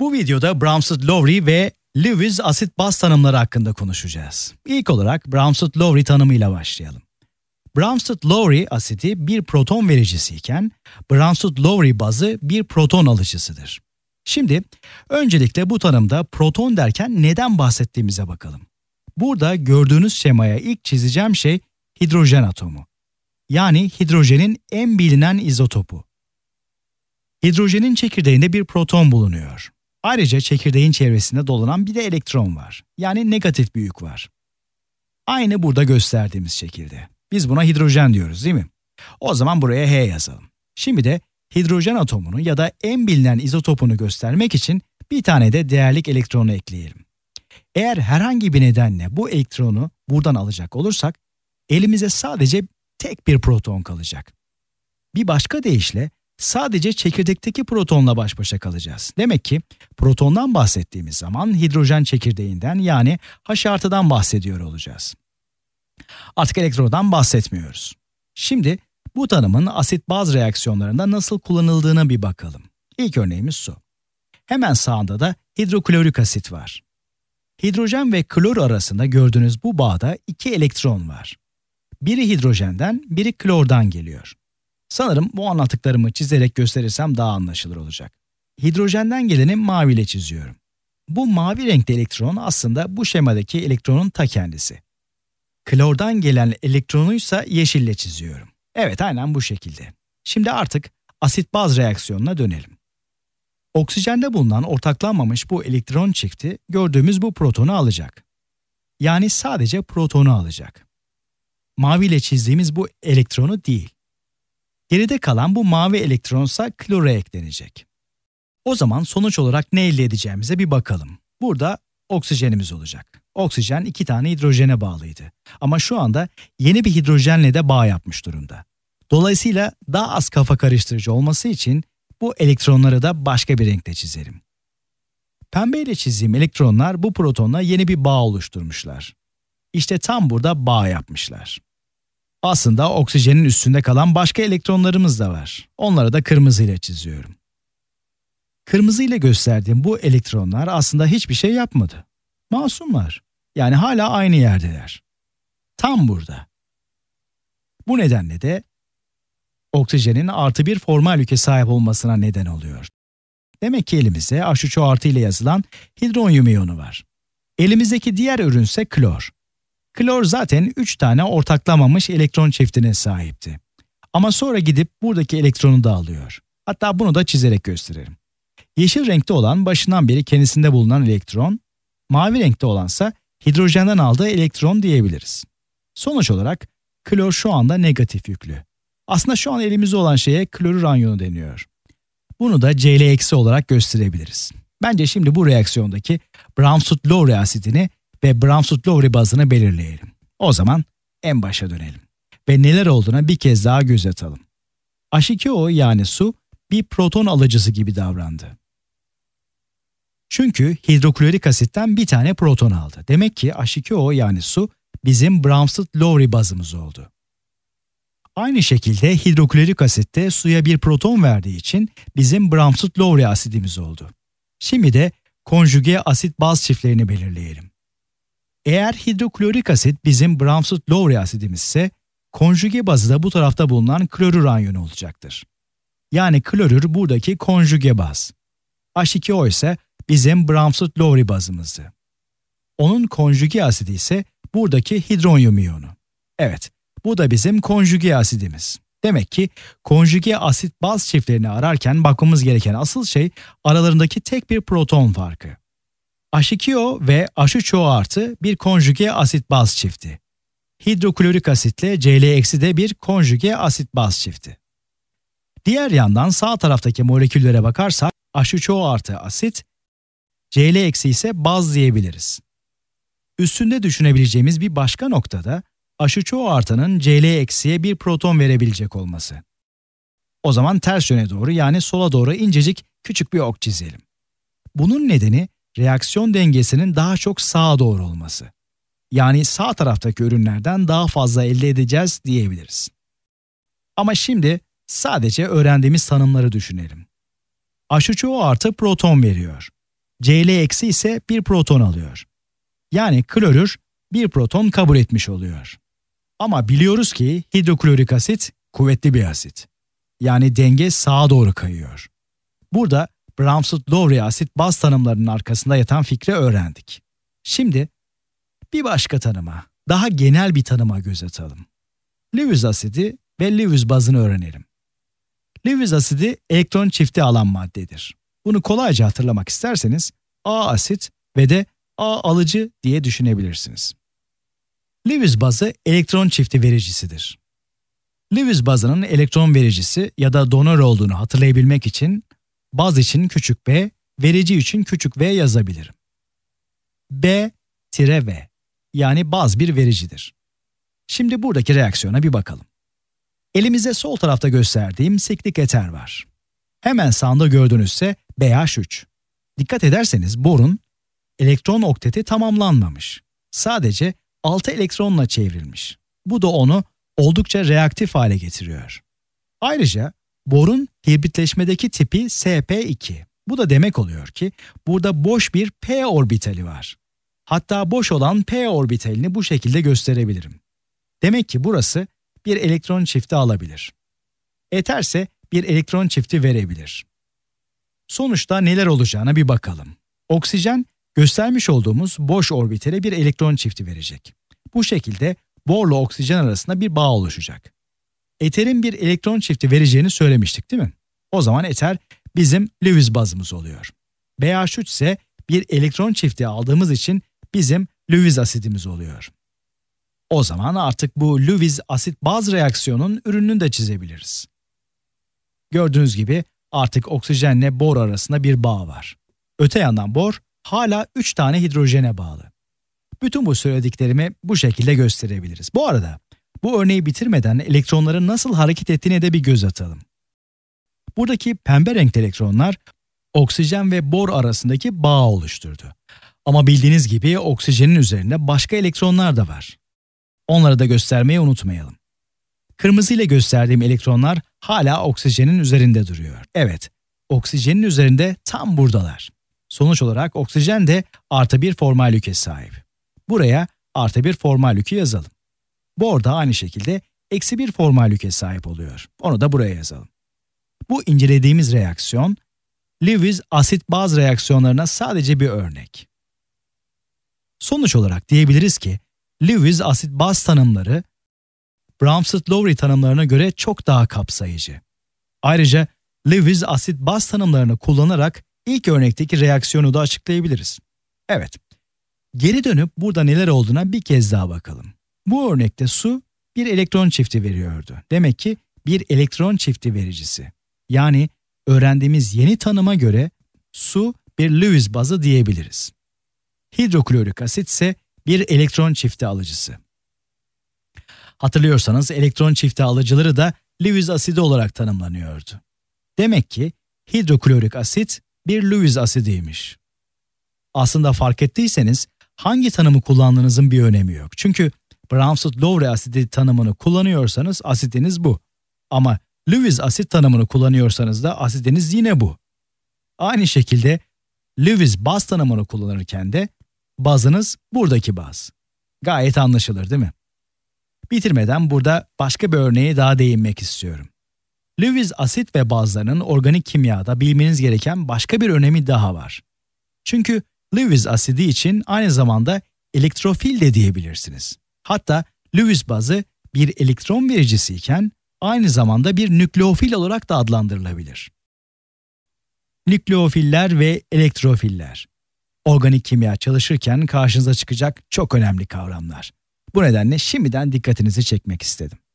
Bu videoda Bramsett Lowry ve Lewis asit baz tanımları hakkında konuşacağız. İlk olarak Bramsett Lowry tanımıyla başlayalım. Bramsett Lowry asiti bir proton vericisi iken Bramsett Lowry bazı bir proton alıcısıdır. Şimdi öncelikle bu tanımda proton derken neden bahsettiğimize bakalım. Burada gördüğünüz şemaya ilk çizeceğim şey hidrojen atomu. Yani hidrojenin en bilinen izotopu. Hidrojenin çekirdeğinde bir proton bulunuyor. Ayrıca çekirdeğin çevresinde dolanan bir de elektron var. Yani negatif bir yük var. Aynı burada gösterdiğimiz şekilde. Biz buna hidrojen diyoruz değil mi? O zaman buraya H yazalım. Şimdi de hidrojen atomunu ya da en bilinen izotopunu göstermek için bir tane de değerlik elektronu ekleyelim. Eğer herhangi bir nedenle bu elektronu buradan alacak olursak elimize sadece tek bir proton kalacak. Bir başka deyişle sadece çekirdekteki protonla baş başa kalacağız. Demek ki protondan bahsettiğimiz zaman hidrojen çekirdeğinden yani H artıdan bahsediyor olacağız. Artık elektrodan bahsetmiyoruz. Şimdi bu tanımın asit baz reaksiyonlarında nasıl kullanıldığına bir bakalım. İlk örneğimiz su. Hemen sağında da hidroklorik asit var. Hidrojen ve klor arasında gördüğünüz bu bağda iki elektron var. Biri hidrojenden, biri klordan geliyor. Sanırım bu anlattıklarımı çizerek gösterirsem daha anlaşılır olacak. Hidrojenden geleni maviyle çiziyorum. Bu mavi renkli elektron aslında bu şemadaki elektronun ta kendisi. Klordan gelen elektronuysa yeşille çiziyorum. Evet aynen bu şekilde. Şimdi artık asit baz reaksiyonuna dönelim. Oksijende bulunan ortaklanmamış bu elektron çifti gördüğümüz bu protonu alacak. Yani sadece protonu alacak. Mavi ile çizdiğimiz bu elektronu değil. Geride kalan bu mavi elektronsa klora eklenecek. O zaman sonuç olarak ne elde edeceğimize bir bakalım. Burada oksijenimiz olacak. Oksijen iki tane hidrojene bağlıydı. Ama şu anda yeni bir hidrojenle de bağ yapmış durumda. Dolayısıyla daha az kafa karıştırıcı olması için bu elektronları da başka bir renkte çizelim. Pembeyle çizdiğim elektronlar bu protonla yeni bir bağ oluşturmuşlar. İşte tam burada bağ yapmışlar. Aslında oksijenin üstünde kalan başka elektronlarımız da var. Onları da kırmızıyla çiziyorum. Kırmızı ile gösterdiğim bu elektronlar aslında hiçbir şey yapmadı. Masumlar. Yani hala aynı yerdeler. Tam burada. Bu nedenle de oksijenin artı bir formal yüke sahip olmasına neden oluyor. Demek ki elimizde H3O artı ile yazılan hidronyum iyonu var. Elimizdeki diğer ürünse klor. Klor zaten 3 tane ortaklamamış elektron çiftine sahipti. Ama sonra gidip buradaki elektronu da alıyor. Hatta bunu da çizerek gösterelim. Yeşil renkte olan başından beri kendisinde bulunan elektron, mavi renkte olansa hidrojenden aldığı elektron diyebiliriz. Sonuç olarak klor şu anda negatif yüklü. Aslında şu an elimizde olan şeye klorür anyonu deniyor. Bunu da Cl- olarak gösterebiliriz. Bence şimdi bu reaksiyondaki Bramsud-Lowry asidini ve Bramsut Lowry bazını belirleyelim. O zaman en başa dönelim ve neler olduğuna bir kez daha göz atalım. H2O yani su bir proton alıcısı gibi davrandı. Çünkü hidroklorik asitten bir tane proton aldı. Demek ki H2O yani su bizim Bramstead-Lowry bazımız oldu. Aynı şekilde hidroklorik asitte suya bir proton verdiği için bizim Bramstead-Lowry asidimiz oldu. Şimdi de konjüge asit baz çiftlerini belirleyelim. Eğer hidroklorik asit bizim Bramsud-Lowry asidimiz ise konjüge bazıda bu tarafta bulunan klorür anyonu olacaktır. Yani klorür buradaki konjüge baz. H2O ise bizim Bramsud-Lowry bazımızdı. Onun konjüge asidi ise buradaki hidronyum iyonu. Evet, bu da bizim konjüge asidimiz. Demek ki konjüge asit baz çiftlerini ararken bakmamız gereken asıl şey aralarındaki tek bir proton farkı h ve h 3 artı bir konjüge asit baz çifti. Hidroklorik asitle Cl- de bir konjüge asit baz çifti. Diğer yandan sağ taraftaki moleküllere bakarsak h 3 artı asit, Cl- ise baz diyebiliriz. Üstünde düşünebileceğimiz bir başka noktada H3O artanın Cl- bir proton verebilecek olması. O zaman ters yöne doğru yani sola doğru incecik küçük bir ok çizelim. Bunun nedeni reaksiyon dengesinin daha çok sağa doğru olması. Yani sağ taraftaki ürünlerden daha fazla elde edeceğiz diyebiliriz. Ama şimdi sadece öğrendiğimiz tanımları düşünelim. Aşı çoğu artı proton veriyor. Cl eksi ise bir proton alıyor. Yani klorür bir proton kabul etmiş oluyor. Ama biliyoruz ki hidroklorik asit kuvvetli bir asit. Yani denge sağa doğru kayıyor. Burada Brahmsut Lowry asit baz tanımlarının arkasında yatan fikri öğrendik. Şimdi bir başka tanıma, daha genel bir tanıma göz atalım. Lewis asidi ve Lewis bazını öğrenelim. Lewis asidi elektron çifti alan maddedir. Bunu kolayca hatırlamak isterseniz A asit ve de A alıcı diye düşünebilirsiniz. Lewis bazı elektron çifti vericisidir. Lewis bazının elektron vericisi ya da donör olduğunu hatırlayabilmek için Baz için küçük b, verici için küçük v yazabilirim. B tire v yani baz bir vericidir. Şimdi buradaki reaksiyona bir bakalım. Elimize sol tarafta gösterdiğim siklik eter var. Hemen sağında gördüğünüzse BH3. Dikkat ederseniz borun elektron okteti tamamlanmamış. Sadece 6 elektronla çevrilmiş. Bu da onu oldukça reaktif hale getiriyor. Ayrıca Borun hibritleşmedeki tipi sp2. Bu da demek oluyor ki burada boş bir p orbitali var. Hatta boş olan p orbitalini bu şekilde gösterebilirim. Demek ki burası bir elektron çifti alabilir. Eterse bir elektron çifti verebilir. Sonuçta neler olacağına bir bakalım. Oksijen göstermiş olduğumuz boş orbitale bir elektron çifti verecek. Bu şekilde borla oksijen arasında bir bağ oluşacak. Ether'in bir elektron çifti vereceğini söylemiştik değil mi? O zaman Ether bizim Lewis bazımız oluyor. BH3 ise bir elektron çifti aldığımız için bizim Lewis asidimiz oluyor. O zaman artık bu Lewis asit baz reaksiyonun ürününü de çizebiliriz. Gördüğünüz gibi artık oksijenle bor arasında bir bağ var. Öte yandan bor hala 3 tane hidrojene bağlı. Bütün bu söylediklerimi bu şekilde gösterebiliriz. Bu arada bu örneği bitirmeden elektronların nasıl hareket ettiğine de bir göz atalım. Buradaki pembe renkli elektronlar oksijen ve bor arasındaki bağı oluşturdu. Ama bildiğiniz gibi oksijenin üzerinde başka elektronlar da var. Onları da göstermeyi unutmayalım. Kırmızı ile gösterdiğim elektronlar hala oksijenin üzerinde duruyor. Evet, oksijenin üzerinde tam buradalar. Sonuç olarak oksijen de artı bir formal yüke sahip. Buraya artı bir formal yükü yazalım. Bor da aynı şekilde eksi bir formal yüke sahip oluyor. Onu da buraya yazalım. Bu incelediğimiz reaksiyon, Lewis asit baz reaksiyonlarına sadece bir örnek. Sonuç olarak diyebiliriz ki Lewis asit baz tanımları Bramsett-Lowry tanımlarına göre çok daha kapsayıcı. Ayrıca Lewis asit baz tanımlarını kullanarak ilk örnekteki reaksiyonu da açıklayabiliriz. Evet. Geri dönüp burada neler olduğuna bir kez daha bakalım. Bu örnekte su bir elektron çifti veriyordu. Demek ki bir elektron çifti vericisi. Yani öğrendiğimiz yeni tanıma göre su bir Lewis bazı diyebiliriz. Hidroklorik asit ise bir elektron çifti alıcısı. Hatırlıyorsanız elektron çifti alıcıları da Lewis asidi olarak tanımlanıyordu. Demek ki hidroklorik asit bir Lewis asidiymiş. Aslında fark ettiyseniz hangi tanımı kullandığınızın bir önemi yok. Çünkü Brownswood-Lowry asidi tanımını kullanıyorsanız asidiniz bu. Ama Lewis asit tanımını kullanıyorsanız da asidiniz yine bu. Aynı şekilde Lewis baz tanımını kullanırken de bazınız buradaki baz. Gayet anlaşılır değil mi? Bitirmeden burada başka bir örneğe daha değinmek istiyorum. Lewis asit ve bazlarının organik kimyada bilmeniz gereken başka bir önemi daha var. Çünkü Lewis asidi için aynı zamanda elektrofil de diyebilirsiniz. Hatta Lewis bazı bir elektron vericisi iken aynı zamanda bir nükleofil olarak da adlandırılabilir. Nükleofiller ve elektrofiller. Organik kimya çalışırken karşınıza çıkacak çok önemli kavramlar. Bu nedenle şimdiden dikkatinizi çekmek istedim.